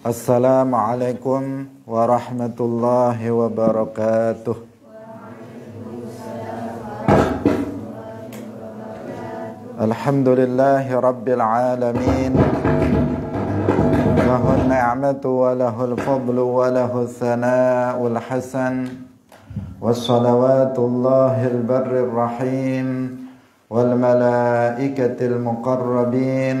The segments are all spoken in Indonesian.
السلام عليكم ورحمة الله وبركاته الحمد لله رب العالمين له النعمة وله الفضل وله الثناء الحسن والصلوات الله البر الرحيم والملائكة المقربين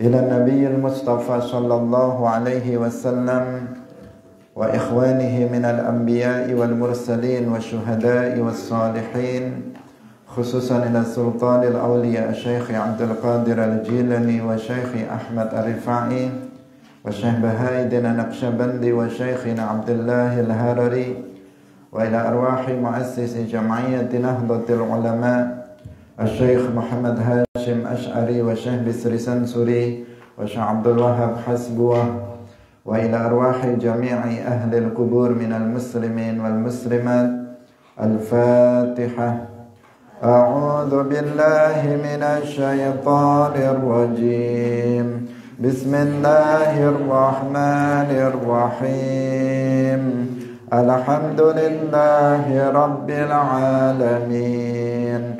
إلى النبي المصطفى صلى الله عليه وسلم وإخوانه من الأنبياء والمرسلين والشهداء والصالحين خصوصا إلى سلطان الأولياء الشيخ عبد القادر الجيلاني وشيخ أحمد الرفاعي وشيخ بهايد النقشبندي وشيخنا عبد الله الهرري وإلى أرواح مؤسس جمعية نهضة العلماء الشيخ محمد هاشم أشعري وشهب بسري سنسوري والشيخ عبد الوهاب حسبوه وإلى أرواح جميع أهل القبور من المسلمين والمسلمات الفاتحة أعوذ بالله من الشيطان الرجيم بسم الله الرحمن الرحيم الحمد لله رب العالمين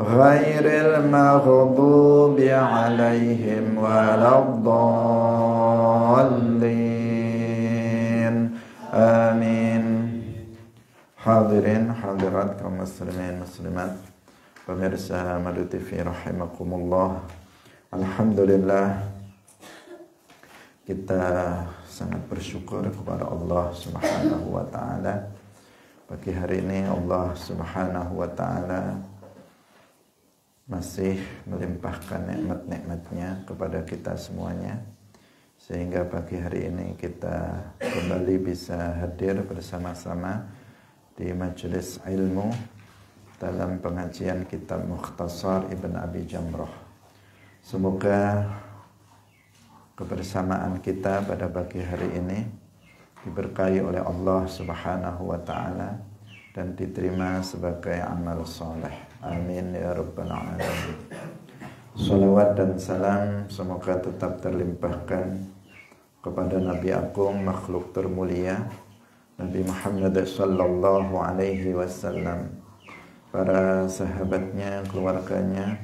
غير المغضوب عليهم ولا الضالين آمين Hadirin hadirat kaum muslimin muslimat Pemirsa Madu TV rahimakumullah Alhamdulillah Kita sangat bersyukur kepada Allah subhanahu wa ta'ala Pagi hari ini Allah subhanahu wa ta'ala masih melimpahkan nikmat-nikmatnya kepada kita semuanya sehingga pagi hari ini kita kembali bisa hadir bersama-sama di majelis ilmu dalam pengajian kitab Mukhtasar Ibn Abi Jamroh Semoga kebersamaan kita pada pagi hari ini diberkahi oleh Allah Subhanahu wa taala dan diterima sebagai amal soleh. Amin ya Rabbal Alamin. Salawat dan salam semoga tetap terlimpahkan kepada Nabi Agung makhluk termulia Nabi Muhammad Sallallahu Alaihi Wasallam para sahabatnya, keluarganya,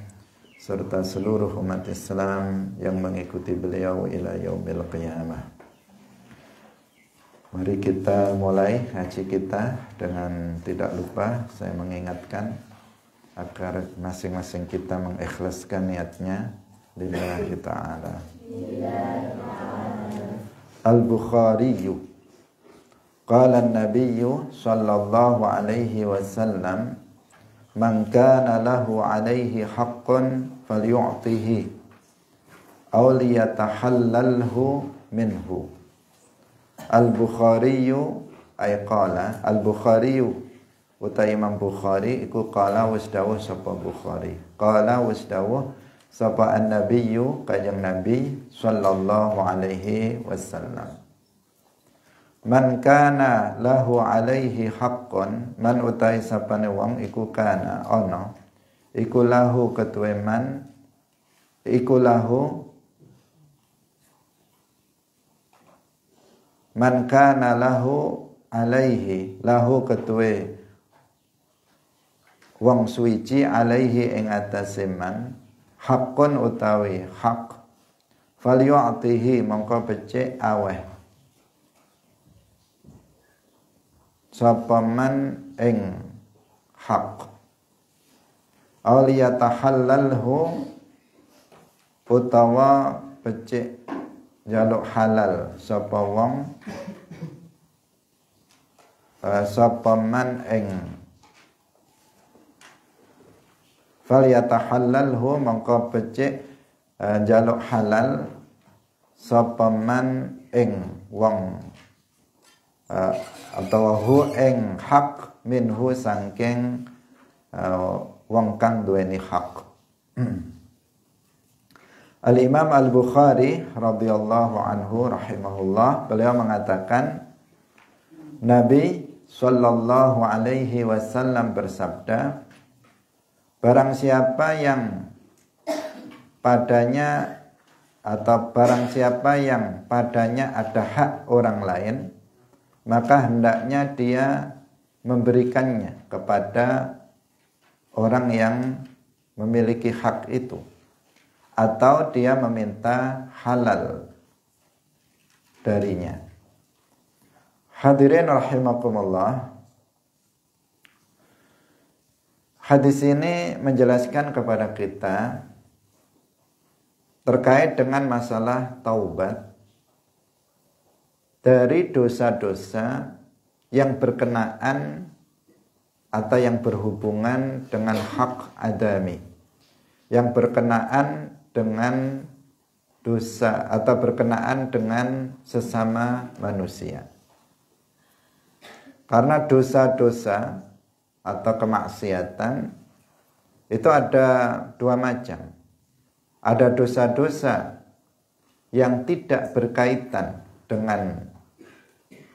serta seluruh umat Islam yang mengikuti beliau ila yaumil qiyamah. Mari kita mulai haji kita dengan tidak lupa saya mengingatkan agar masing-masing kita mengikhlaskan niatnya lillahi ta'ala Al-Bukhari Qala an nabiyyu sallallahu alaihi wasallam man kana lahu alaihi haqqun falyu'tihi aw liyatahallalhu minhu Al-Bukhari ay qala Al-Bukhari utai Imam Bukhari iku qala wis dawuh sapa Bukhari qala wis dawuh sapa annabiyyu kanjeng nabi sallallahu alaihi wasallam Man kana lahu alaihi haqqun man utai sapane wong iku kana ana iku lahu ketuwe man iku lahu man kana lahu alaihi lahu ketuwe wong suici alaihi ing atas iman haqqun utawi hak falyu'tihi mongko becik aweh sapa man ing hak awliyatahallalhu utawa becik jaluk halal sapa wong eh, sapa man ing fal yatahallalhu mongko becik uh, jaluk halal sapa man ing wong uh, eh, atau hu ing hak minhu sangking uh, wong kang duweni hak Al Imam Al Bukhari radhiyallahu anhu rahimahullah beliau mengatakan Nabi sallallahu alaihi wasallam bersabda Barang siapa yang padanya atau barang siapa yang padanya ada hak orang lain, maka hendaknya dia memberikannya kepada orang yang memiliki hak itu atau dia meminta halal darinya. Hadirin rahimakumullah, Hadis ini menjelaskan kepada kita terkait dengan masalah taubat dari dosa-dosa yang berkenaan atau yang berhubungan dengan hak adami yang berkenaan dengan dosa atau berkenaan dengan sesama manusia. Karena dosa-dosa atau kemaksiatan itu ada dua macam. Ada dosa-dosa yang tidak berkaitan dengan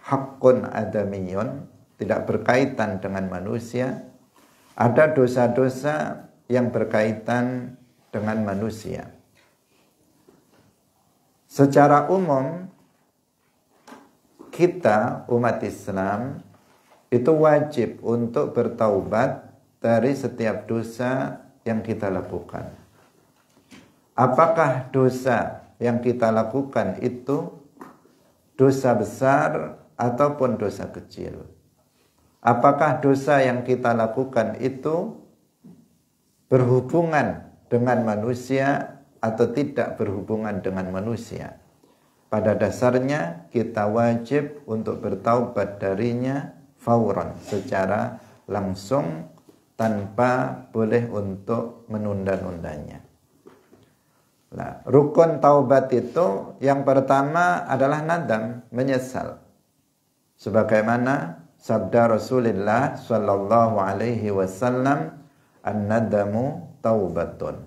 hakun adamiyun, tidak berkaitan dengan manusia. Ada dosa-dosa yang berkaitan dengan manusia. Secara umum, kita umat Islam itu wajib untuk bertaubat dari setiap dosa yang kita lakukan. Apakah dosa yang kita lakukan itu dosa besar ataupun dosa kecil? Apakah dosa yang kita lakukan itu berhubungan dengan manusia atau tidak berhubungan dengan manusia? Pada dasarnya kita wajib untuk bertaubat darinya fauran secara langsung tanpa boleh untuk menunda-nundanya. Nah, rukun taubat itu yang pertama adalah nadam, menyesal. Sebagaimana sabda Rasulullah sallallahu alaihi wasallam, "An-nadamu taubatun."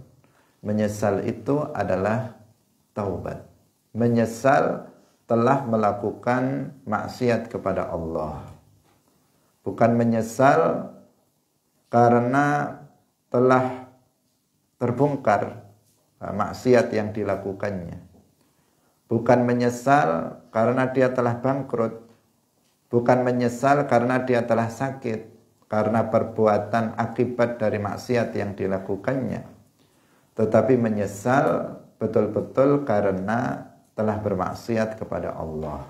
Menyesal itu adalah taubat. Menyesal telah melakukan maksiat kepada Allah bukan menyesal karena telah terbongkar nah, maksiat yang dilakukannya. Bukan menyesal karena dia telah bangkrut, bukan menyesal karena dia telah sakit, karena perbuatan akibat dari maksiat yang dilakukannya, tetapi menyesal betul-betul karena telah bermaksiat kepada Allah.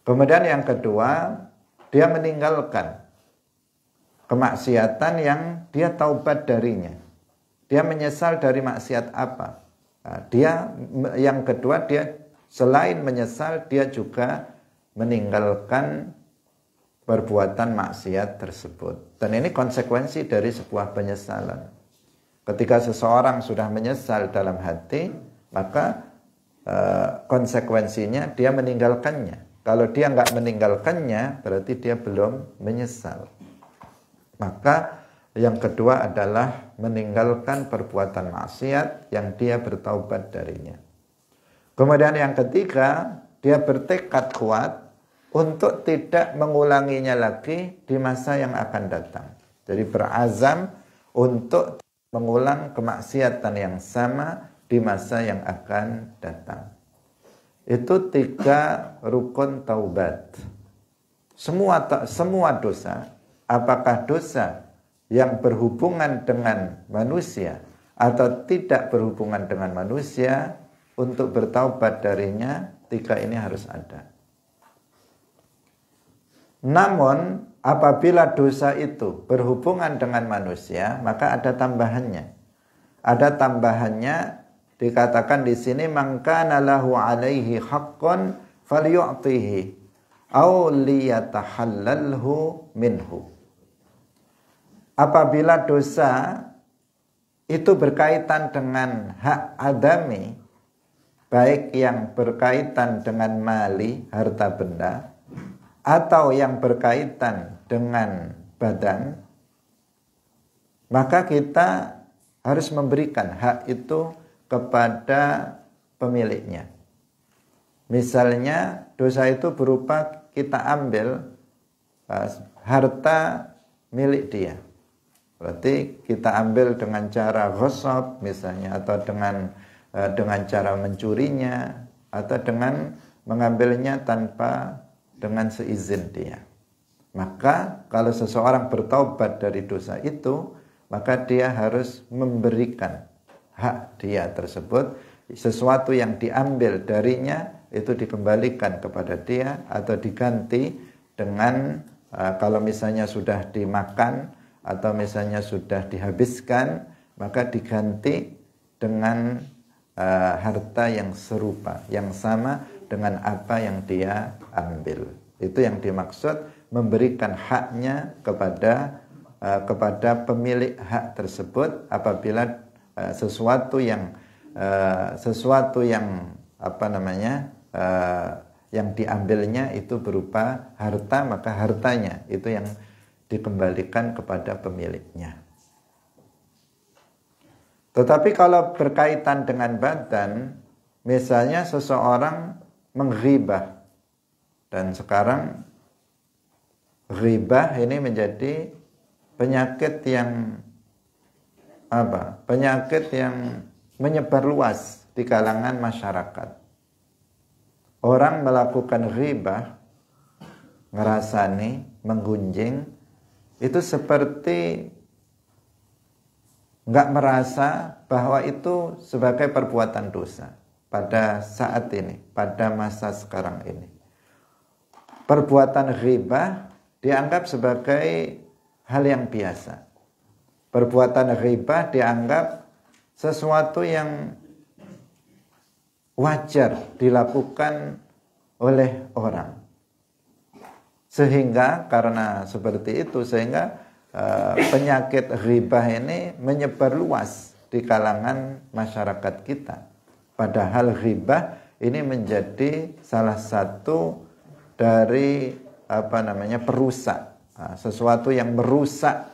Kemudian yang kedua, dia meninggalkan kemaksiatan yang dia taubat darinya. Dia menyesal dari maksiat apa? Nah, dia yang kedua dia selain menyesal dia juga meninggalkan perbuatan maksiat tersebut. Dan ini konsekuensi dari sebuah penyesalan. Ketika seseorang sudah menyesal dalam hati, maka eh, konsekuensinya dia meninggalkannya. Kalau dia nggak meninggalkannya, berarti dia belum menyesal. Maka yang kedua adalah meninggalkan perbuatan maksiat yang dia bertaubat darinya. Kemudian yang ketiga, dia bertekad kuat untuk tidak mengulanginya lagi di masa yang akan datang. Jadi berazam untuk mengulang kemaksiatan yang sama di masa yang akan datang itu tiga rukun taubat. Semua semua dosa, apakah dosa yang berhubungan dengan manusia atau tidak berhubungan dengan manusia untuk bertaubat darinya, tiga ini harus ada. Namun apabila dosa itu berhubungan dengan manusia, maka ada tambahannya. Ada tambahannya dikatakan di sini maka lahu alaihi hakon faliyatihi aw liyatahallalhu minhu apabila dosa itu berkaitan dengan hak adami baik yang berkaitan dengan mali harta benda atau yang berkaitan dengan badan maka kita harus memberikan hak itu kepada pemiliknya. Misalnya dosa itu berupa kita ambil eh, harta milik dia. Berarti kita ambil dengan cara gosok misalnya atau dengan eh, dengan cara mencurinya atau dengan mengambilnya tanpa dengan seizin dia. Maka kalau seseorang bertobat dari dosa itu, maka dia harus memberikan hak dia tersebut, sesuatu yang diambil darinya itu dikembalikan kepada dia atau diganti dengan uh, kalau misalnya sudah dimakan atau misalnya sudah dihabiskan maka diganti dengan uh, harta yang serupa yang sama dengan apa yang dia ambil itu yang dimaksud memberikan haknya kepada uh, kepada pemilik hak tersebut apabila Eh, sesuatu yang uh, sesuatu yang apa namanya uh, yang diambilnya itu berupa harta maka hartanya itu yang dikembalikan kepada pemiliknya. Tetapi kalau berkaitan dengan badan, misalnya seseorang menghibah dan sekarang ghibah ini menjadi penyakit yang apa penyakit yang menyebar luas di kalangan masyarakat. Orang melakukan riba, ngerasani, menggunjing, itu seperti nggak merasa bahwa itu sebagai perbuatan dosa pada saat ini, pada masa sekarang ini. Perbuatan riba dianggap sebagai hal yang biasa perbuatan riba dianggap sesuatu yang wajar dilakukan oleh orang. Sehingga karena seperti itu sehingga uh, penyakit riba ini menyebar luas di kalangan masyarakat kita. Padahal riba ini menjadi salah satu dari apa namanya perusak, nah, sesuatu yang merusak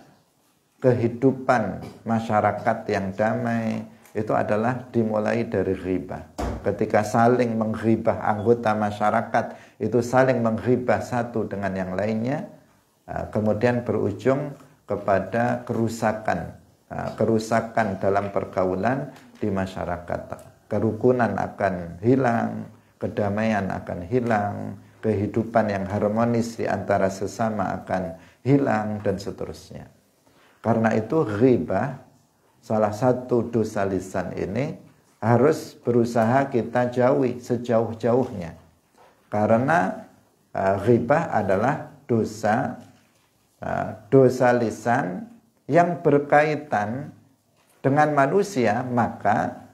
kehidupan masyarakat yang damai itu adalah dimulai dari riba. Ketika saling menghibah anggota masyarakat itu saling menghibah satu dengan yang lainnya, eh, kemudian berujung kepada kerusakan, eh, kerusakan dalam pergaulan di masyarakat. Kerukunan akan hilang, kedamaian akan hilang, kehidupan yang harmonis di antara sesama akan hilang dan seterusnya. Karena itu riba salah satu dosa lisan ini harus berusaha kita jauhi sejauh-jauhnya. Karena uh, riba adalah dosa eh, dosa lisan yang berkaitan dengan manusia, maka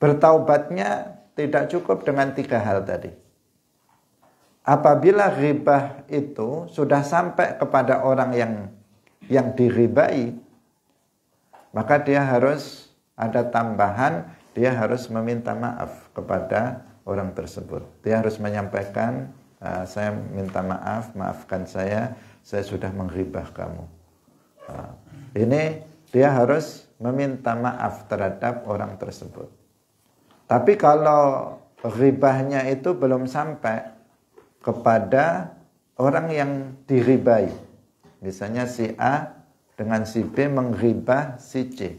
bertaubatnya tidak cukup dengan tiga hal tadi. Apabila ribah itu sudah sampai kepada orang yang yang diribai, maka dia harus ada tambahan, dia harus meminta maaf kepada orang tersebut. Dia harus menyampaikan, ah, saya minta maaf, maafkan saya, saya sudah menghibah kamu. Ah, ini dia harus meminta maaf terhadap orang tersebut. Tapi kalau ribahnya itu belum sampai kepada orang yang diribai, Misalnya si A dengan si B menghibah si C.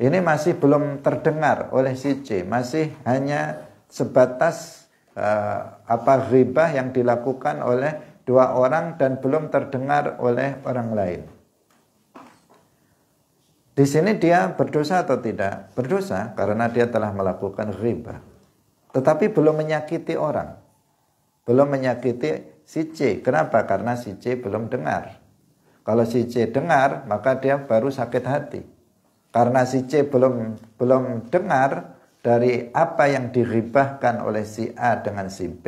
Ini masih belum terdengar oleh si C, masih hanya sebatas uh, apa ghibah yang dilakukan oleh dua orang dan belum terdengar oleh orang lain. Di sini dia berdosa atau tidak? Berdosa karena dia telah melakukan ghibah. Tetapi belum menyakiti orang. Belum menyakiti si C. Kenapa? Karena si C belum dengar. Kalau si C dengar, maka dia baru sakit hati. Karena si C belum belum dengar dari apa yang diribahkan oleh si A dengan si B,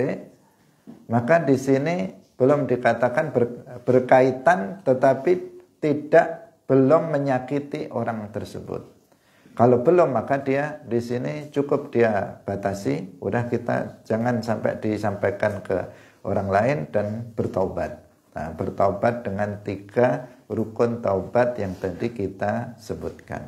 maka di sini belum dikatakan ber, berkaitan tetapi tidak belum menyakiti orang tersebut. Kalau belum maka dia di sini cukup dia batasi, udah kita jangan sampai disampaikan ke orang lain dan bertaubat. Nah, bertaubat dengan tiga rukun taubat yang tadi kita sebutkan.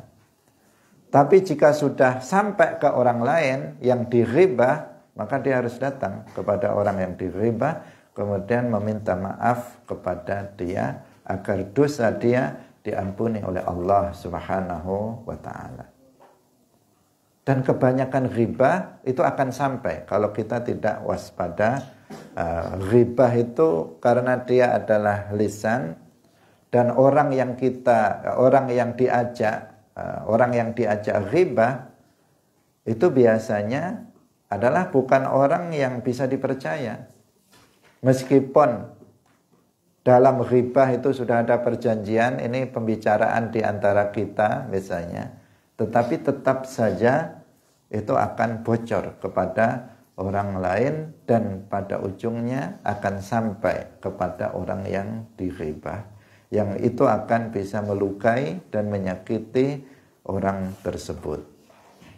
Tapi jika sudah sampai ke orang lain yang diriba, maka dia harus datang kepada orang yang diriba, kemudian meminta maaf kepada dia agar dosa dia diampuni oleh Allah Subhanahu wa taala dan kebanyakan riba itu akan sampai kalau kita tidak waspada Uh, itu karena dia adalah lisan dan orang yang kita orang yang diajak uh, orang yang diajak ribah itu biasanya adalah bukan orang yang bisa dipercaya meskipun dalam ribah itu sudah ada perjanjian ini pembicaraan di antara kita misalnya tetapi tetap saja itu akan bocor kepada orang lain dan pada ujungnya akan sampai kepada orang yang diribah yang itu akan bisa melukai dan menyakiti orang tersebut.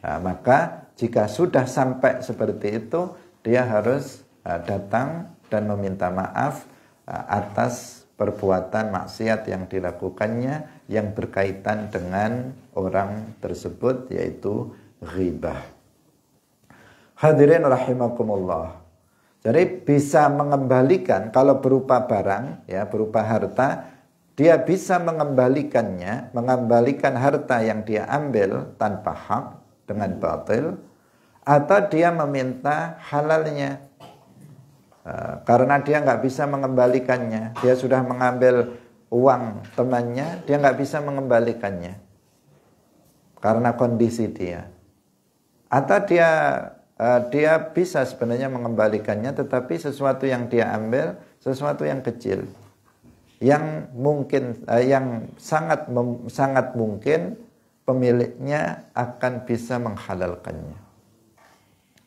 Nah, maka jika sudah sampai seperti itu dia harus eh, datang dan meminta maaf eh, atas perbuatan maksiat yang dilakukannya yang berkaitan dengan orang tersebut yaitu ghibah. Hadirin rahimakumullah. Jadi bisa mengembalikan kalau berupa barang ya berupa harta dia bisa mengembalikannya, mengembalikan harta yang dia ambil tanpa hak dengan batil atau dia meminta halalnya eh, karena dia nggak bisa mengembalikannya dia sudah mengambil uang temannya dia nggak bisa mengembalikannya karena kondisi dia atau dia uh, dia bisa sebenarnya mengembalikannya tetapi sesuatu yang dia ambil sesuatu yang kecil yang mungkin uh, yang sangat sangat mungkin pemiliknya akan bisa menghalalkannya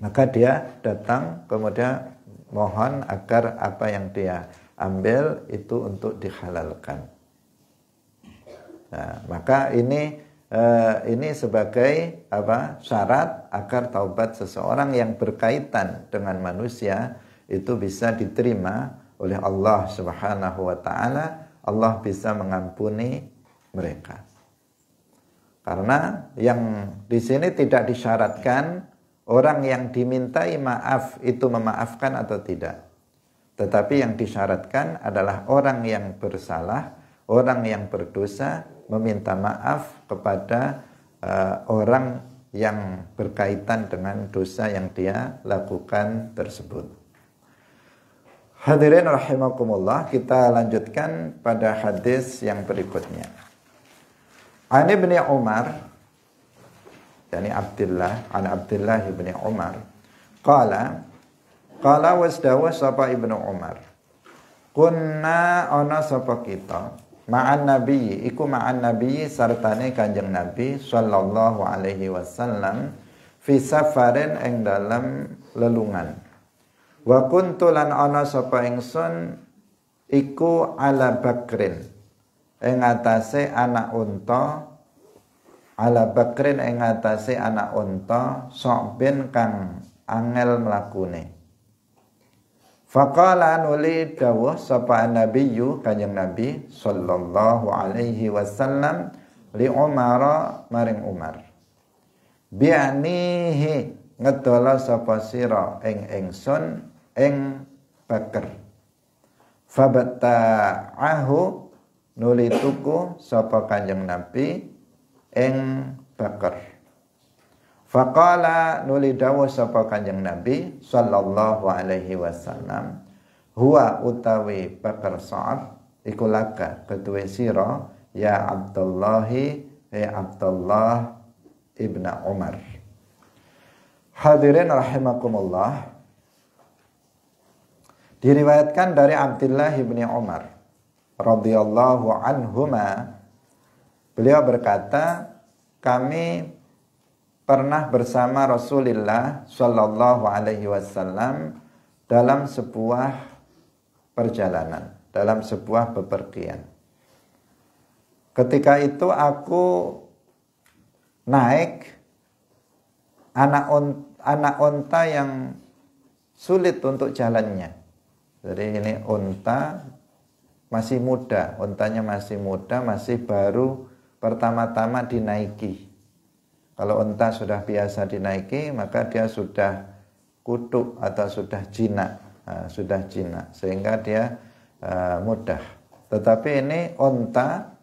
maka dia datang kemudian mohon agar apa yang dia ambil itu untuk dihalalkan nah, maka ini Eh, ini sebagai apa syarat agar taubat seseorang yang berkaitan dengan manusia itu bisa diterima oleh Allah Subhanahu wa taala. Allah bisa mengampuni mereka. Karena yang di sini tidak disyaratkan orang yang dimintai maaf itu memaafkan atau tidak. Tetapi yang disyaratkan adalah orang yang bersalah, orang yang berdosa meminta maaf kepada uh, orang yang berkaitan dengan dosa yang dia lakukan tersebut. Hadirin rahimakumullah, kita lanjutkan pada hadis yang berikutnya. An Ibni Umar, yani Abdullah, An Abdullah Ibni Umar, qala qala wasdawa sapa Ibnu Umar. Kunna ana sapa kita ma'an nabi iku ma'an nabi sartane kanjeng nabi sallallahu alaihi wasallam fi safarin ing dalam lelungan wa kuntu lan ana sapa ingsun iku ala bakrin ing atase anak unta ala bakrin ing atase anak unta sok bin kang angel mlakune Faqala nuli dawuh sapa nabiyyu kanjeng nabi sallallahu alaihi wasallam li Umar maring Umar. Bi'anihi ngedola sapa sira ing ingsun ing Bakar. ahu nuli tuku sapa kanjeng nabi ing Bakar Faqala nuli dawu sapa Kanjeng Nabi sallallahu alaihi wasallam huwa utawi Bakar Sa'ad iku laka kedue sira ya Abdullahi ya Abdullah ibn Umar Hadirin rahimakumullah Diriwayatkan dari Abdullah ibn Umar radhiyallahu anhuma beliau berkata kami pernah bersama Rasulullah Shallallahu Alaihi Wasallam dalam sebuah perjalanan, dalam sebuah bepergian. Ketika itu aku naik anak on, anak onta yang sulit untuk jalannya. Jadi ini onta masih muda, ontanya masih muda, masih baru pertama-tama dinaiki kalau unta sudah biasa dinaiki, maka dia sudah kutuk atau sudah jinak, sudah jinak, sehingga dia mudah. Tetapi ini unta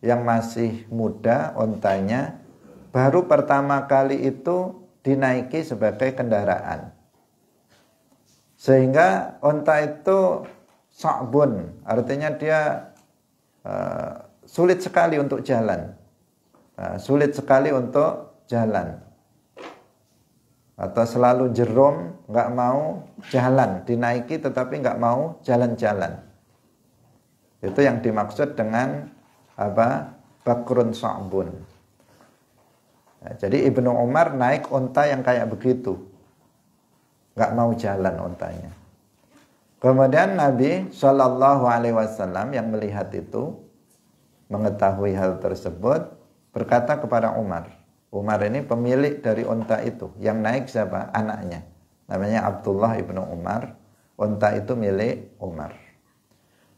yang masih muda, ontanya baru pertama kali itu dinaiki sebagai kendaraan. Sehingga onta itu sakbun, artinya dia uh, sulit sekali untuk jalan. Uh, sulit sekali untuk jalan atau selalu jerum nggak mau jalan dinaiki tetapi nggak mau jalan-jalan itu yang dimaksud dengan apa bakrun sa'bun nah, jadi Ibnu Umar naik unta yang kayak begitu nggak mau jalan untanya kemudian Nabi Shallallahu Alaihi Wasallam yang melihat itu mengetahui hal tersebut berkata kepada Umar Umar ini pemilik dari unta itu. Yang naik siapa? Anaknya. Namanya Abdullah ibnu Umar. Unta itu milik Umar.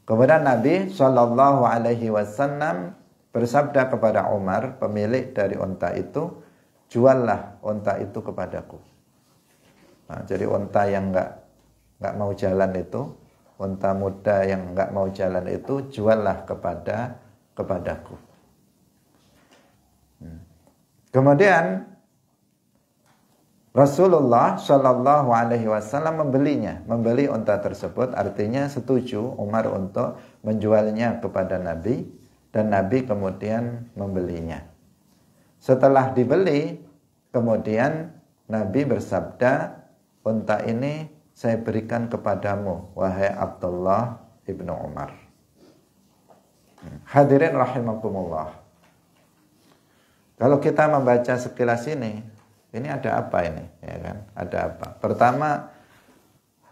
Kemudian Nabi Shallallahu Alaihi Wasallam bersabda kepada Umar, pemilik dari unta itu, juallah unta itu kepadaku. Nah, jadi unta yang nggak nggak mau jalan itu, unta muda yang nggak mau jalan itu, juallah kepada kepadaku. Kemudian Rasulullah Shallallahu Alaihi Wasallam membelinya, membeli unta tersebut. Artinya setuju Umar untuk menjualnya kepada Nabi dan Nabi kemudian membelinya. Setelah dibeli, kemudian Nabi bersabda, unta ini saya berikan kepadamu, wahai Abdullah ibnu Umar. Hmm. Hadirin rahimakumullah. Kalau kita membaca sekilas ini, ini ada apa ini? Ya kan? Ada apa? Pertama,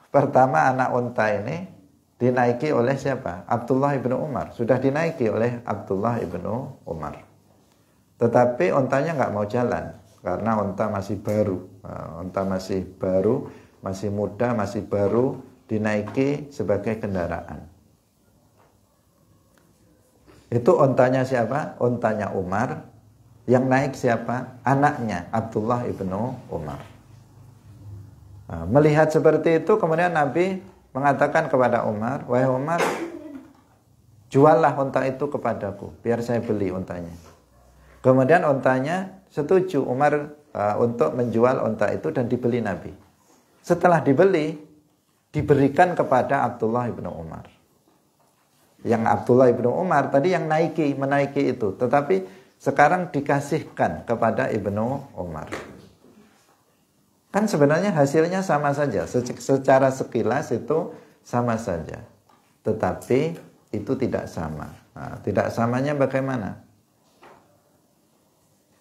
pertama anak unta ini dinaiki oleh siapa? Abdullah ibnu Umar. Sudah dinaiki oleh Abdullah ibnu Umar. Tetapi ontanya nggak mau jalan karena onta masih baru. Onta nah, masih baru, masih muda, masih baru dinaiki sebagai kendaraan. Itu ontanya siapa? Ontanya Umar, yang naik siapa? Anaknya Abdullah ibnu Umar. Nah, melihat seperti itu kemudian Nabi mengatakan kepada Umar, wahai Umar, juallah unta itu kepadaku, biar saya beli untanya. Kemudian untanya setuju Umar uh, untuk menjual unta itu dan dibeli Nabi. Setelah dibeli, diberikan kepada Abdullah ibnu Umar. Yang Abdullah ibnu Umar tadi yang naiki menaiki itu, tetapi sekarang dikasihkan kepada Ibnu Umar. Kan sebenarnya hasilnya sama saja, secara sekilas itu sama saja. Tetapi itu tidak sama. Nah, tidak samanya bagaimana?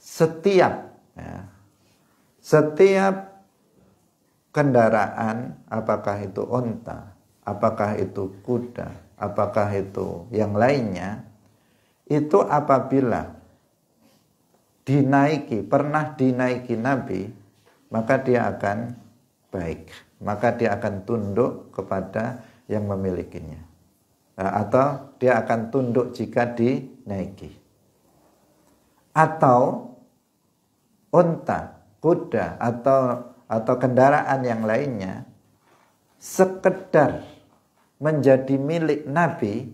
Setiap ya, setiap kendaraan, apakah itu onta, apakah itu kuda, apakah itu yang lainnya, itu apabila dinaiki, pernah dinaiki Nabi, maka dia akan baik. Maka dia akan tunduk kepada yang memilikinya. Nah, atau dia akan tunduk jika dinaiki. Atau unta, kuda, atau atau kendaraan yang lainnya sekedar menjadi milik Nabi,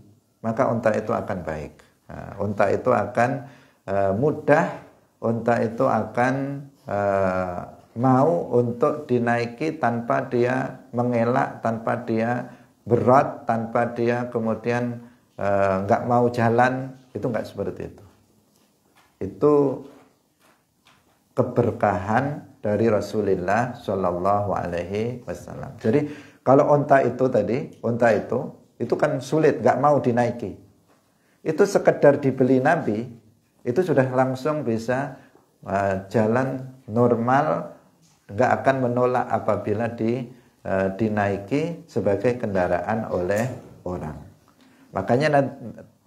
maka unta itu akan baik. Nah, unta itu akan eh, mudah unta itu akan uh, mau untuk dinaiki tanpa dia mengelak, tanpa dia berat, tanpa dia kemudian eh, nggak uh, mau jalan, itu nggak seperti itu. Itu keberkahan dari Rasulullah Shallallahu Alaihi Wasallam. Jadi kalau onta itu tadi, onta itu itu kan sulit, nggak mau dinaiki. Itu sekedar dibeli Nabi, itu sudah langsung bisa uh, jalan normal nggak akan menolak apabila di uh, dinaiki sebagai kendaraan oleh orang makanya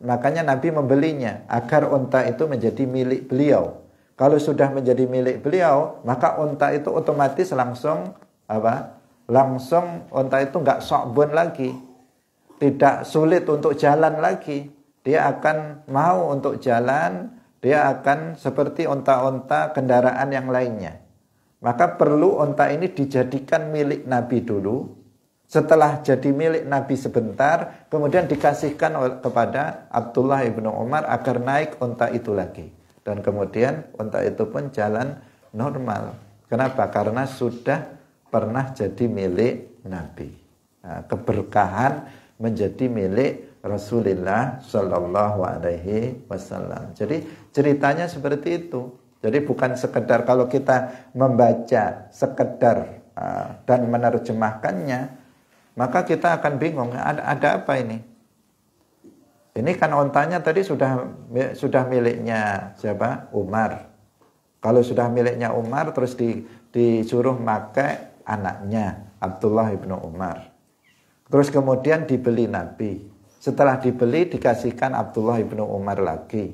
makanya Nabi membelinya agar unta itu menjadi milik beliau kalau sudah menjadi milik beliau maka unta itu otomatis langsung apa langsung unta itu nggak sokbon lagi tidak sulit untuk jalan lagi dia akan mau untuk jalan dia akan seperti onta-onta kendaraan yang lainnya. Maka perlu onta ini dijadikan milik Nabi dulu. Setelah jadi milik Nabi sebentar, kemudian dikasihkan kepada Abdullah ibnu Umar agar naik onta itu lagi. Dan kemudian onta itu pun jalan normal. Kenapa? Karena sudah pernah jadi milik Nabi. Nah, keberkahan menjadi milik Rasulullah Shallallahu Alaihi Wasallam. Jadi ceritanya seperti itu. Jadi bukan sekedar kalau kita membaca sekedar uh, dan menerjemahkannya, maka kita akan bingung ada, ada apa ini. Ini kan ontanya tadi sudah sudah miliknya siapa? Umar. Kalau sudah miliknya Umar terus di, disuruh pakai anaknya Abdullah ibnu Umar. Terus kemudian dibeli Nabi. Setelah dibeli dikasihkan Abdullah ibnu Umar lagi.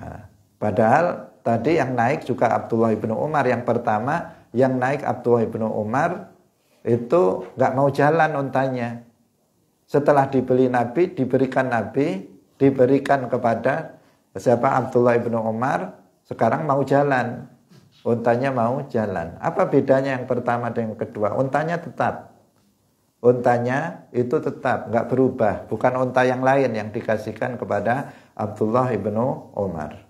Nah, padahal tadi yang naik juga Abdullah ibnu Umar yang pertama, yang naik Abdullah ibnu Umar itu nggak mau jalan untanya. Setelah dibeli Nabi, diberikan Nabi, diberikan kepada siapa Abdullah ibnu Umar. Sekarang mau jalan, untanya mau jalan. Apa bedanya yang pertama dengan yang kedua? Untanya tetap Untanya itu tetap nggak berubah, bukan unta yang lain yang dikasihkan kepada Abdullah ibnu Omar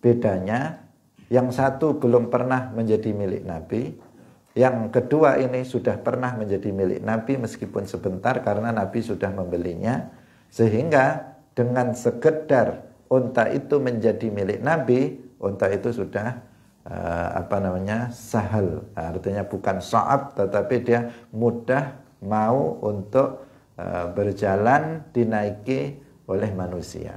Bedanya yang satu belum pernah menjadi milik Nabi, yang kedua ini sudah pernah menjadi milik Nabi meskipun sebentar karena Nabi sudah membelinya, sehingga dengan sekedar unta itu menjadi milik Nabi, unta itu sudah eh, apa namanya sahal, nah, artinya bukan saab tetapi dia mudah mau untuk e, berjalan dinaiki oleh manusia.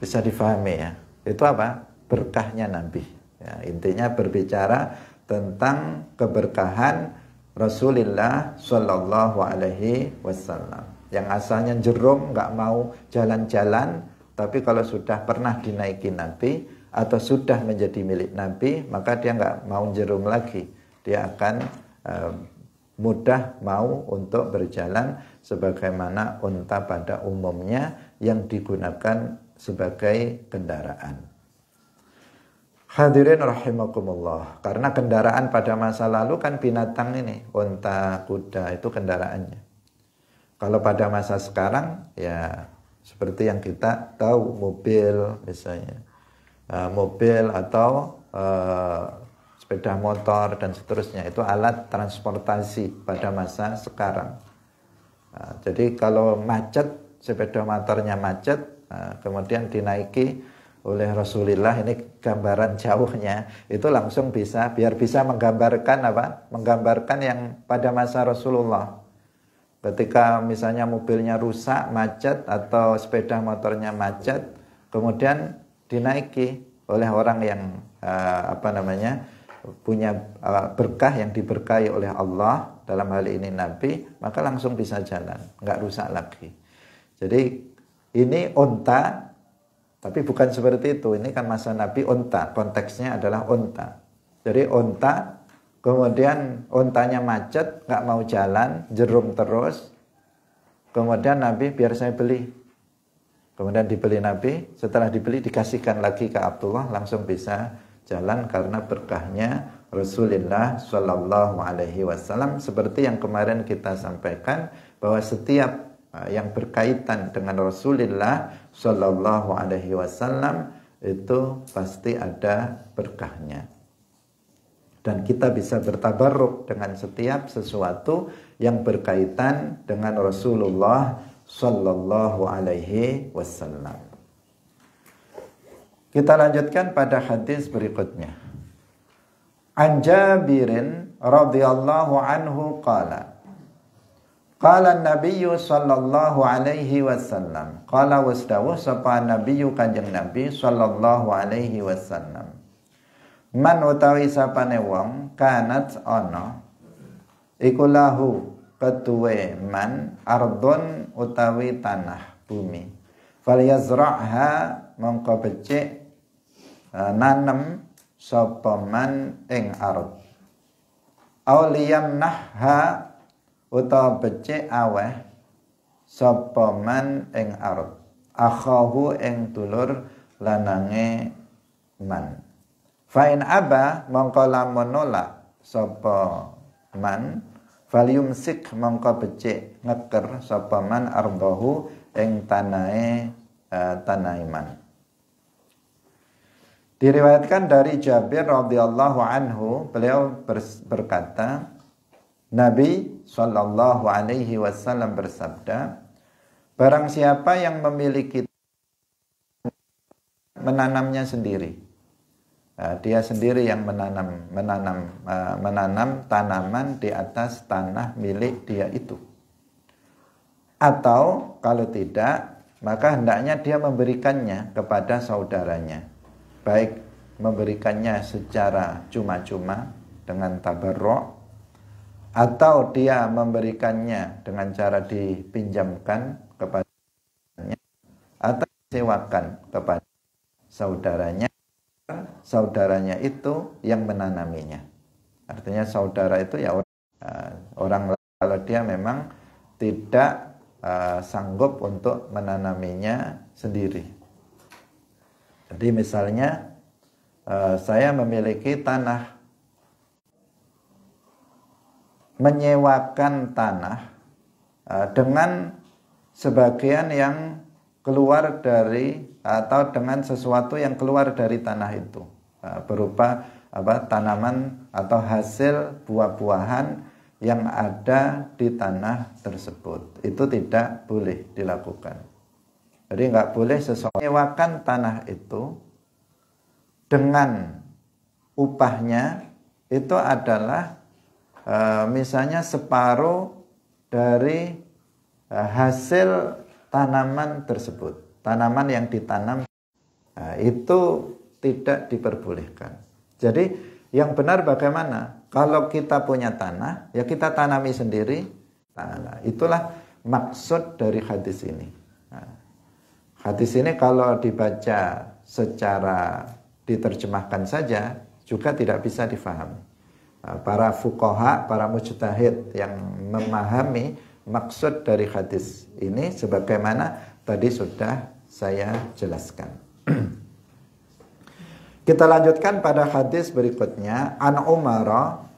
Bisa difahami ya. Itu apa? Berkahnya Nabi. Ya, intinya berbicara tentang keberkahan Rasulullah Shallallahu Alaihi Wasallam. Yang asalnya jerum nggak mau jalan-jalan, tapi kalau sudah pernah dinaiki Nabi atau sudah menjadi milik Nabi, maka dia nggak mau jerum lagi dia akan eh, mudah mau untuk berjalan sebagaimana unta pada umumnya yang digunakan sebagai kendaraan. Hadirin rahimakumullah. Karena kendaraan pada masa lalu kan binatang ini, unta, kuda itu kendaraannya. Kalau pada masa sekarang ya seperti yang kita tahu mobil misalnya. Uh, mobil atau uh, sepeda motor dan seterusnya itu alat transportasi pada masa sekarang. Nah, jadi kalau macet sepeda motornya macet nah, kemudian dinaiki oleh Rasulullah ini gambaran jauhnya itu langsung bisa biar bisa menggambarkan apa menggambarkan yang pada masa Rasulullah ketika misalnya mobilnya rusak macet atau sepeda motornya macet kemudian dinaiki oleh orang yang eh, apa namanya punya uh, berkah yang diberkahi oleh Allah dalam hal ini Nabi maka langsung bisa jalan nggak rusak lagi jadi ini onta tapi bukan seperti itu ini kan masa Nabi onta konteksnya adalah onta jadi onta kemudian ontanya macet nggak mau jalan jerum terus kemudian Nabi biar saya beli Kemudian dibeli Nabi, setelah dibeli dikasihkan lagi ke Abdullah, langsung bisa jalan karena berkahnya Rasulullah Shallallahu Alaihi Wasallam seperti yang kemarin kita sampaikan bahwa setiap uh, yang berkaitan dengan Rasulullah Shallallahu Alaihi Wasallam itu pasti ada berkahnya dan kita bisa bertabaruk dengan setiap sesuatu yang berkaitan dengan Rasulullah Shallallahu Alaihi Wasallam. Kita lanjutkan pada hadis berikutnya. An Jabirin radhiyallahu anhu qala Qala Nabi sallallahu alaihi wasallam qala wasdawu sapa Nabiyyu Kanjeng Nabi sallallahu alaihi wasallam Man utawi sapane wong kanat ana iku lahu ketuwe man ardon utawi tanah bumi fal yazra'ha mongko becik Ah, nanem sapa man ing arut auliyam nahha uta becik aweh sapa man ing arut akhahu ing dulur lanange man Fain aba mongko lamun nolak valium sik mongko becik ngeker sapa man ardahu ing tanae uh, ah, tanaiman Diriwayatkan dari Jabir radhiyallahu anhu, beliau berkata, Nabi Shallallahu alaihi wasallam bersabda, barang siapa yang memiliki menanamnya sendiri. Nah, dia sendiri yang menanam menanam eh, menanam tanaman di atas tanah milik dia itu. Atau kalau tidak, maka hendaknya dia memberikannya kepada saudaranya baik memberikannya secara cuma-cuma dengan tabarrok atau dia memberikannya dengan cara dipinjamkan kepadanya atau sewakan kepada saudaranya saudaranya itu yang menanaminya artinya saudara itu ya orang, uh, orang kalau dia memang tidak uh, sanggup untuk menanaminya sendiri jadi misalnya eh, saya memiliki tanah, menyewakan tanah eh, dengan sebagian yang keluar dari atau dengan sesuatu yang keluar dari tanah itu eh, berupa apa tanaman atau hasil buah-buahan yang ada di tanah tersebut itu tidak boleh dilakukan. Jadi nggak boleh seseorang menyewakan tanah itu dengan upahnya itu adalah e, misalnya separuh dari e, hasil tanaman tersebut. Tanaman yang ditanam e, itu tidak diperbolehkan. Jadi yang benar bagaimana? Kalau kita punya tanah, ya kita tanami sendiri. Tanah. Itulah maksud dari hadis ini. Hadis ini kalau dibaca secara diterjemahkan saja juga tidak bisa difahami. Nah, para fukoha, para mujtahid yang memahami maksud dari hadis ini sebagaimana tadi sudah saya jelaskan. Kita lanjutkan pada hadis berikutnya An Umar,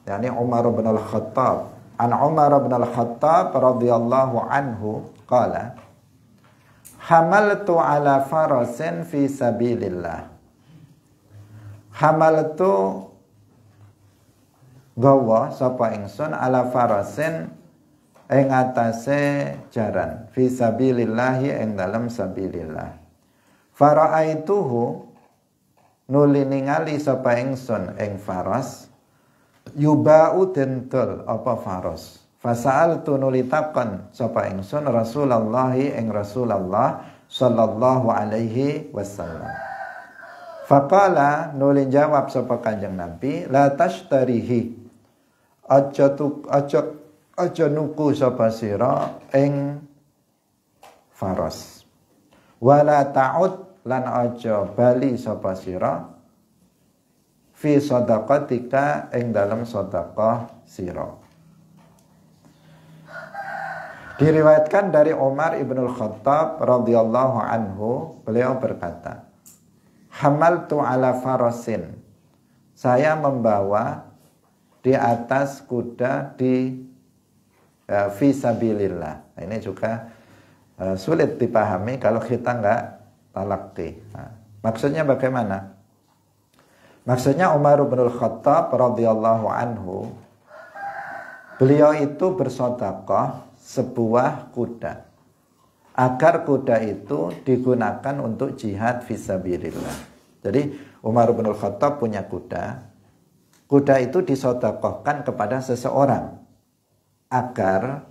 yakni Umar bin Al-Khattab. An Umar bin Al-Khattab radhiyallahu anhu qala Hamal hamaltu ala farasin fi sabilillah hamaltu gawa sapa ingsun ala farasin ing atase jaran fi sabilillah ing dalam sabilillah faraituhu nuli ningali sapa ingsun ing faras yubau dentul apa faras Fasal tu nulitakan sapa ingsun Rasulullah ing Rasulullah sallallahu alaihi wasallam. Faqala nuli jawab sapa Kanjeng Nabi la tashtarihi. Aja tu aja aja nuku sapa sira ing faras. Wala ta'ud lan aja bali sapa sira fi sadaqatika ing dalam sedekah sira. Diriwayatkan dari Umar ibnul Khattab radhiyallahu anhu, beliau berkata, "Hamaltu ala farasin." Saya membawa di atas kuda di uh, eh, visabilillah. Nah, ini juga uh, sulit dipahami kalau kita nggak talakti. Nah, maksudnya bagaimana? Maksudnya Umar ibnul Khattab radhiyallahu anhu, beliau itu bersodakoh sebuah kuda agar kuda itu digunakan untuk jihad visabilillah. Jadi Umar bin Khattab punya kuda. Kuda itu disodakohkan kepada seseorang agar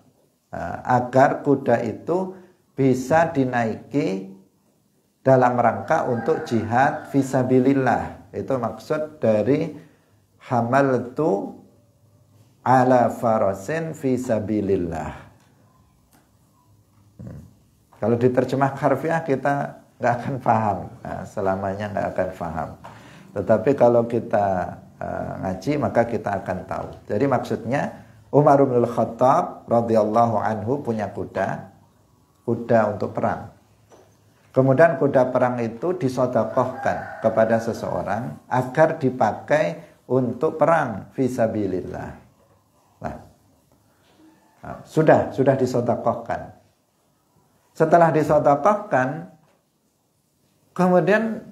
eh, agar kuda itu bisa dinaiki dalam rangka untuk jihad visabilillah. Itu maksud dari hamal itu ala farosin visabilillah kalau diterjemah harfiah kita nggak akan paham, nah, selamanya nggak akan paham. Tetapi kalau kita uh, ngaji maka kita akan tahu. Jadi maksudnya Umar bin Khattab radhiyallahu anhu punya kuda, kuda untuk perang. Kemudian kuda perang itu disodakohkan kepada seseorang agar dipakai untuk perang visabilillah. Nah, nah, sudah sudah disodakohkan setelah disodakahkan, kemudian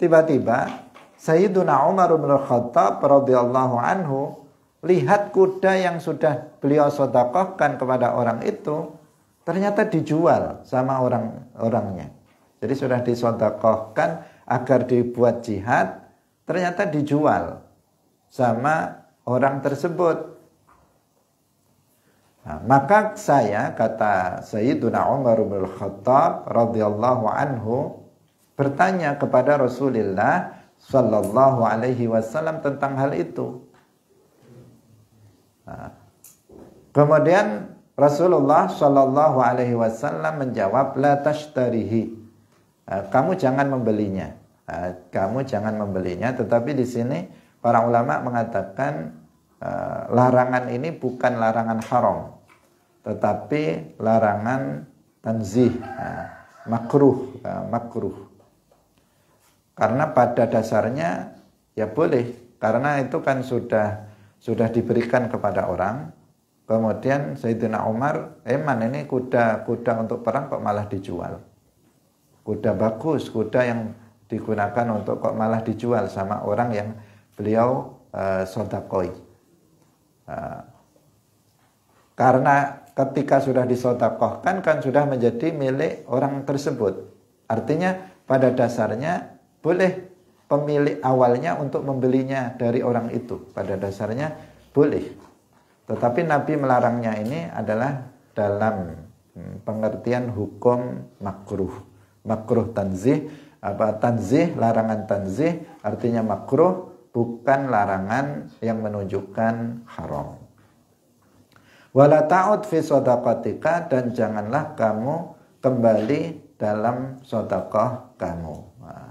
tiba-tiba Sayyiduna Umar bin Khattab radhiyallahu anhu lihat kuda yang sudah beliau sodakohkan kepada orang itu ternyata dijual sama orang orangnya. Jadi sudah disodakohkan agar dibuat jihad ternyata dijual sama orang tersebut Nah, maka saya kata Sayyiduna Umar bin Khattab radhiyallahu anhu bertanya kepada Rasulullah sallallahu alaihi wasallam tentang hal itu. Nah, kemudian Rasulullah sallallahu alaihi wasallam menjawab la tashtarihi. Nah, kamu jangan membelinya. Nah, kamu jangan membelinya tetapi di sini para ulama mengatakan eh, larangan ini bukan larangan haram tetapi larangan tanzih makruh makruh karena pada dasarnya ya boleh karena itu kan sudah sudah diberikan kepada orang kemudian Sayyidina Umar eman eh, ini kuda kuda untuk perang kok malah dijual kuda bagus kuda yang digunakan untuk kok malah dijual sama orang yang beliau uh, sodakoi uh, karena ketika sudah disodakohkan kan sudah menjadi milik orang tersebut. Artinya pada dasarnya boleh pemilik awalnya untuk membelinya dari orang itu. Pada dasarnya boleh. Tetapi Nabi melarangnya ini adalah dalam hmm, pengertian hukum makruh. Makruh tanzih, apa tanzih, larangan tanzih artinya makruh bukan larangan yang menunjukkan haram. Wala ta'ud fi sodakotika dan janganlah kamu kembali dalam sodakoh kamu. Nah,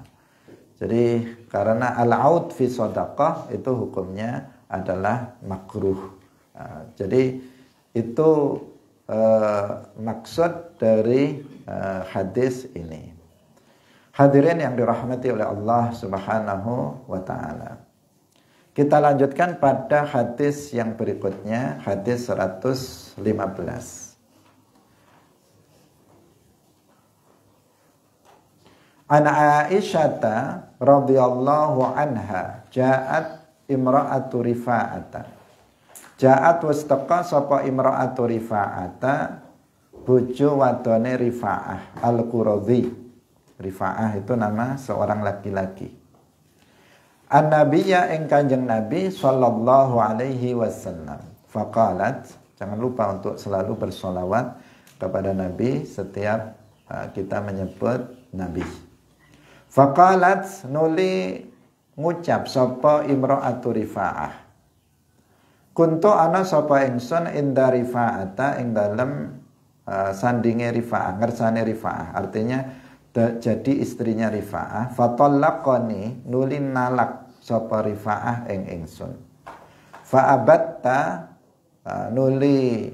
jadi karena al-aud fi sodakoh itu hukumnya adalah makruh. Nah, jadi itu eh, maksud dari eh, hadis ini. Hadirin yang dirahmati oleh Allah Subhanahu wa taala. Kita lanjutkan pada hadis yang berikutnya, hadis 115. An Aisyata radhiyallahu anha ja'at imra'atu rifa'ata. Ja'at wastaqa sapa imra'atu rifa'ata bojo wadone rifa'ah al qurazi Rifa'ah itu nama seorang laki-laki an nabiyya ing kanjeng nabi sallallahu alaihi wasallam faqalat jangan lupa untuk selalu bersolawat kepada nabi setiap uh, kita menyebut nabi faqalat nuli ngucap sapa imra'atu rifa'ah kuntu ana sapa ingsun inda rifa'ata ing dalem uh, sandinge rifa'ah ngersane rifa'ah artinya jadi istrinya Rifa'ah fatallaqani nulin nalak sapa Rifa'ah ing ingsun fa'abatta uh, nuli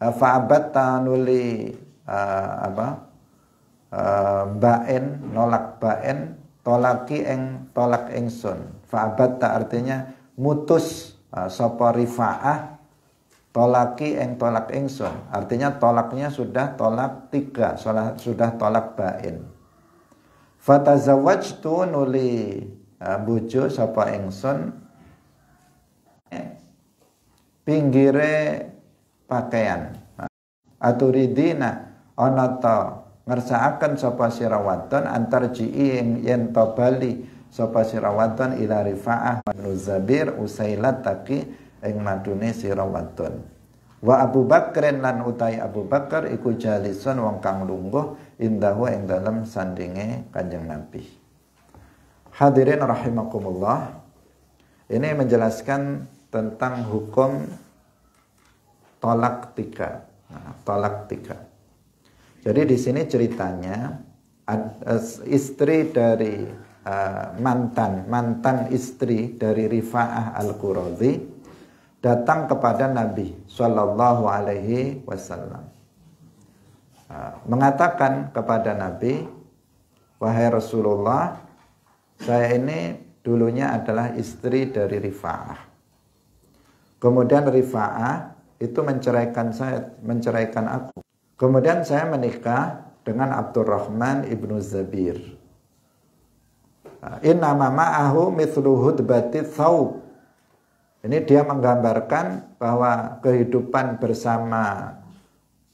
uh, fa'abatta nuli uh, apa uh, baen nolak baen tolaki eng tolak ingsun fa'abatta artinya mutus uh, sapa Rifa'ah tolaki eng tolak ingsun artinya tolaknya sudah tolak tiga sudah tolak bain tu nuli e, bujo sapa ingsun e, pinggire pakaian aturidina onoto ta ngersaaken sapa sira antar ji'i yang to bali sapa sira wadon ila rifaah usailat taki ing madune sira wadon wa Abu Bakrin lan utai Abu Bakar iku jalisan wong kang lungguh indahu ing dalem sandinge Kanjeng Nabi Hadirin rahimakumullah ini menjelaskan tentang hukum tolak tiga. Nah, tolak tiga. Jadi di sini ceritanya eh, istri dari uh, mantan mantan istri dari Rifa'ah al-Qurazi datang kepada Nabi Shallallahu Alaihi Wasallam mengatakan kepada Nabi wahai Rasulullah saya ini dulunya adalah istri dari Rifa'ah kemudian Rifa'ah itu menceraikan saya menceraikan aku kemudian saya menikah dengan Abdurrahman ibnu Zabir Inna ma'ahu mithlu batit thawb ini dia menggambarkan bahwa kehidupan bersama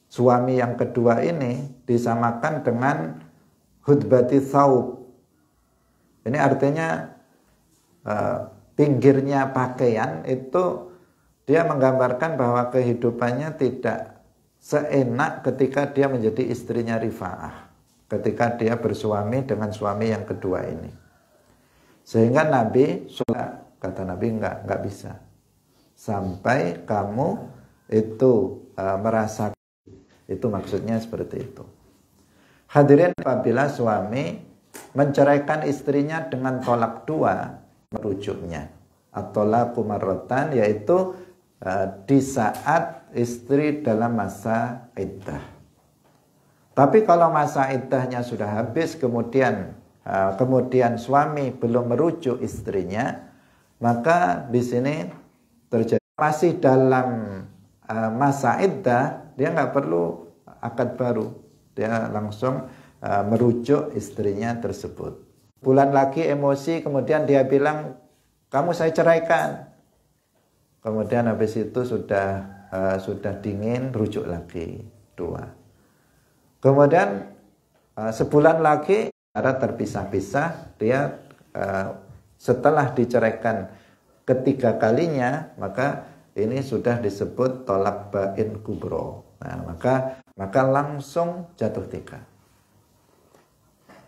suami yang kedua ini disamakan dengan hudbati thawb. Ini artinya e, pinggirnya pakaian itu dia menggambarkan bahwa kehidupannya tidak seenak ketika dia menjadi istrinya Rifa'ah. Ketika dia bersuami dengan suami yang kedua ini. Sehingga Nabi Kata Nabi enggak, enggak bisa. Sampai kamu itu uh, merasa itu maksudnya seperti itu. Hadirin apabila suami menceraikan istrinya dengan tolak dua merujuknya atau laku marotan yaitu uh, di saat istri dalam masa iddah. Tapi kalau masa iddahnya sudah habis kemudian e, kemudian suami belum merujuk istrinya, maka di sini terjadi masih dalam e, masa iddah dia nggak perlu akad baru dia langsung e, merujuk istrinya tersebut bulan lagi emosi kemudian dia bilang kamu saya ceraikan kemudian habis itu sudah e, sudah dingin rujuk lagi dua kemudian sebulan lagi ada terpisah-pisah dia setelah diceraikan ketiga kalinya, maka ini sudah disebut tolak bain kubro. Nah, maka maka langsung jatuh tiga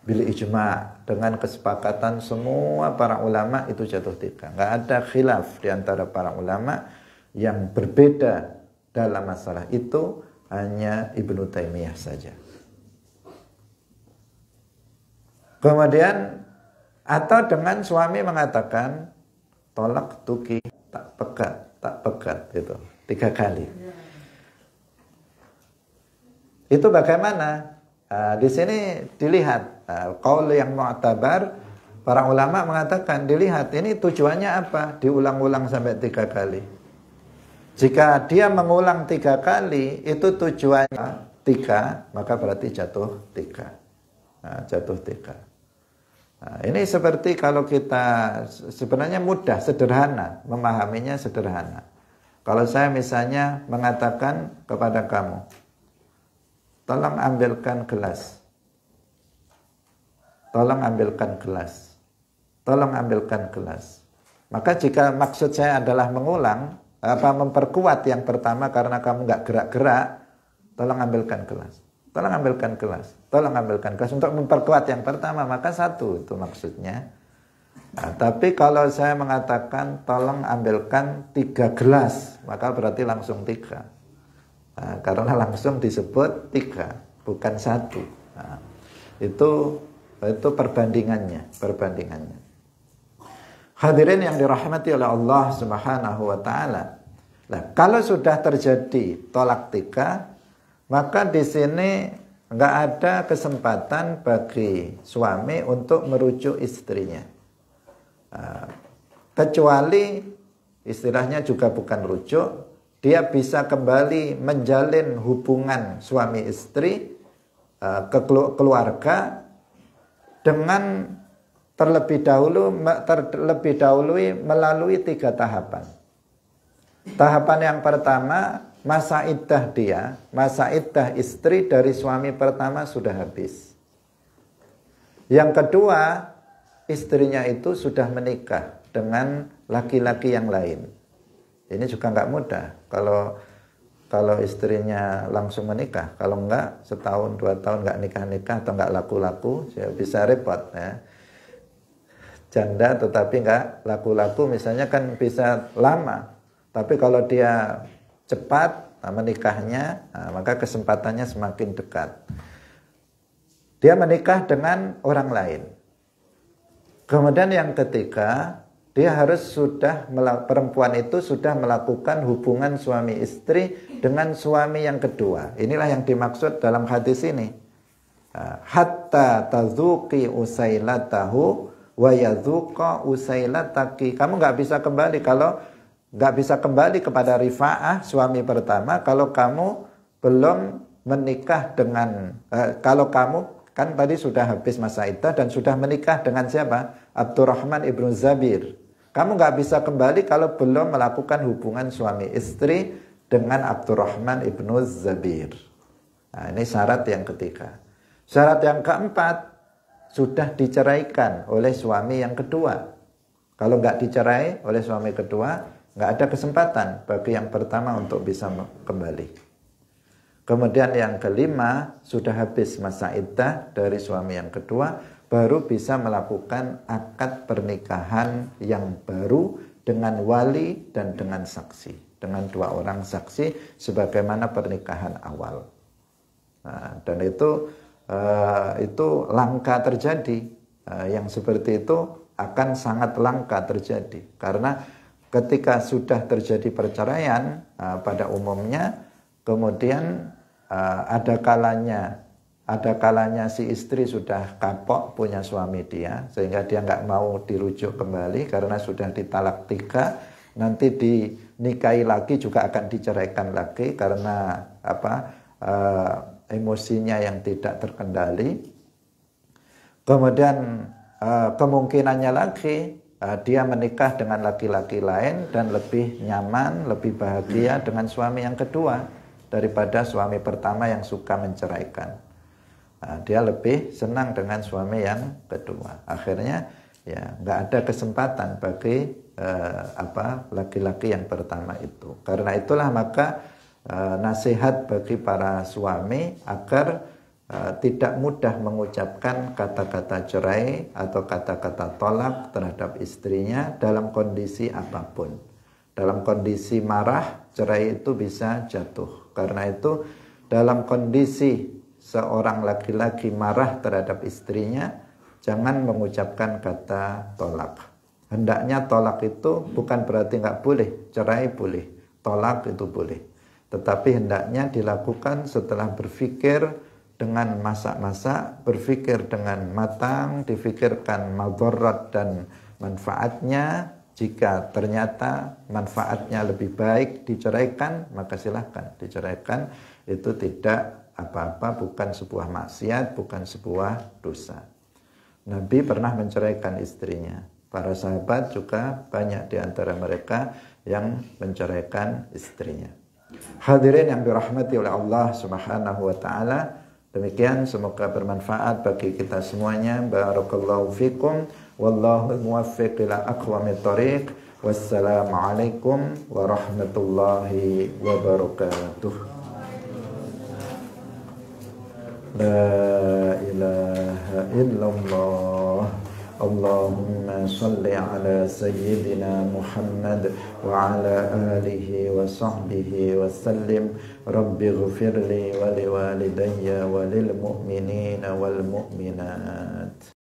Bila ijma dengan kesepakatan semua para ulama itu jatuh tiga Nggak ada khilaf di antara para ulama yang berbeda dalam masalah itu hanya Ibnu Taimiyah saja. Kemudian atau dengan suami mengatakan tolak tuki tak pekat, tak pekat itu Tiga kali. Itu bagaimana? Uh, di sini dilihat uh, ah, yang yang mu'tabar para ulama mengatakan dilihat ini tujuannya apa diulang-ulang sampai tiga kali jika dia mengulang tiga kali itu tujuannya tiga maka berarti jatuh tiga nah, jatuh tiga Nah, ini seperti kalau kita sebenarnya mudah, sederhana, memahaminya sederhana. Kalau saya misalnya mengatakan kepada kamu, tolong ambilkan gelas. Tolong ambilkan gelas. Tolong ambilkan gelas. Maka jika maksud saya adalah mengulang, apa memperkuat yang pertama karena kamu nggak gerak-gerak, tolong ambilkan gelas. Tolong ambilkan gelas. Tolong ambilkan kelas untuk memperkuat yang pertama. Maka satu itu maksudnya. Nah, tapi kalau saya mengatakan tolong ambilkan tiga gelas, maka berarti langsung tiga. Nah, karena langsung disebut tiga, bukan satu. Nah, itu itu perbandingannya, perbandingannya. Hadirin yang dirahmati oleh Allah Subhanahu wa taala. Nah, kalau sudah terjadi tolak tiga, maka di sini nggak ada kesempatan bagi suami untuk merujuk istrinya. Eh, kecuali istilahnya juga bukan rujuk, dia bisa kembali menjalin hubungan suami istri eh, ke keluarga dengan terlebih dahulu terlebih dahulu melalui tiga tahapan. Tahapan yang pertama masa iddah dia, masa iddah istri dari suami pertama sudah habis. Yang kedua, istrinya itu sudah menikah dengan laki-laki yang lain. Ini juga nggak mudah kalau kalau istrinya langsung menikah. Kalau nggak setahun dua tahun nggak nikah nikah atau nggak laku laku, ya bisa repot ya. Janda tetapi nggak laku laku misalnya kan bisa lama. Tapi kalau dia cepat nah, menikahnya, nah, maka kesempatannya semakin dekat. Dia menikah dengan orang lain. Kemudian yang ketiga, dia harus sudah perempuan itu sudah melakukan hubungan suami istri dengan suami yang kedua. Inilah yang dimaksud dalam hadis ini. Nah, hatta tazuki usailatahu wa yazuka usailataki. Kamu nggak bisa kembali kalau nggak bisa kembali kepada rifaah suami pertama kalau kamu belum menikah dengan eh, kalau kamu kan tadi sudah habis masa itu dan sudah menikah dengan siapa Abdurrahman ibnu Zabir kamu nggak bisa kembali kalau belum melakukan hubungan suami istri dengan Abdurrahman ibnu Zabir nah, ini syarat yang ketiga syarat yang keempat sudah diceraikan oleh suami yang kedua kalau nggak dicerai oleh suami kedua nggak ada kesempatan bagi yang pertama untuk bisa kembali. Kemudian yang kelima, sudah habis masa iddah dari suami yang kedua, baru bisa melakukan akad pernikahan yang baru dengan wali dan dengan saksi. Dengan dua orang saksi sebagaimana pernikahan awal. Nah, dan itu uh, itu langka terjadi. Eh, yang seperti itu akan sangat langka terjadi. Karena ketika sudah terjadi perceraian uh, pada umumnya kemudian uh, ada kalanya ada kalanya si istri sudah kapok punya suami dia sehingga dia nggak mau dirujuk kembali karena sudah ditalak tiga nanti dinikahi lagi juga akan diceraikan lagi karena apa uh, emosinya yang tidak terkendali kemudian uh, kemungkinannya lagi uh, dia menikah dengan laki-laki lain dan lebih nyaman, lebih bahagia dengan suami yang kedua daripada suami pertama yang suka menceraikan. Uh, dia lebih senang dengan suami yang kedua. Akhirnya ya nggak ada kesempatan bagi uh, apa laki-laki yang pertama itu. Karena itulah maka uh, nasihat bagi para suami agar Eh, tidak mudah mengucapkan kata-kata cerai atau kata-kata tolak terhadap istrinya dalam kondisi apapun. Dalam kondisi marah, cerai itu bisa jatuh. Karena itu dalam kondisi seorang laki-laki marah terhadap istrinya, jangan mengucapkan kata tolak. Hendaknya tolak itu bukan berarti nggak boleh, cerai boleh, tolak itu boleh. Tetapi hendaknya dilakukan setelah berpikir, dengan masak-masak, berpikir dengan matang, difikirkan madorat dan manfaatnya. Jika ternyata manfaatnya lebih baik diceraikan, maka silahkan diceraikan. Itu tidak apa-apa, bukan sebuah maksiat, bukan sebuah dosa. Nabi pernah menceraikan istrinya. Para sahabat juga banyak di antara mereka yang menceraikan istrinya. Hadirin yang dirahmati oleh Allah Subhanahu wa taala, Demikian semoga bermanfaat bagi kita semuanya. Barakallahu fikum. Wallahu muwaffiq ila aqwamit thariq. Wassalamualaikum warahmatullahi wabarakatuh. La ilaha illallah. اللهم صل على سيدنا محمد وعلى آله وصحبه وسلم رب اغفر لي ولوالدي وللمؤمنين والمؤمنات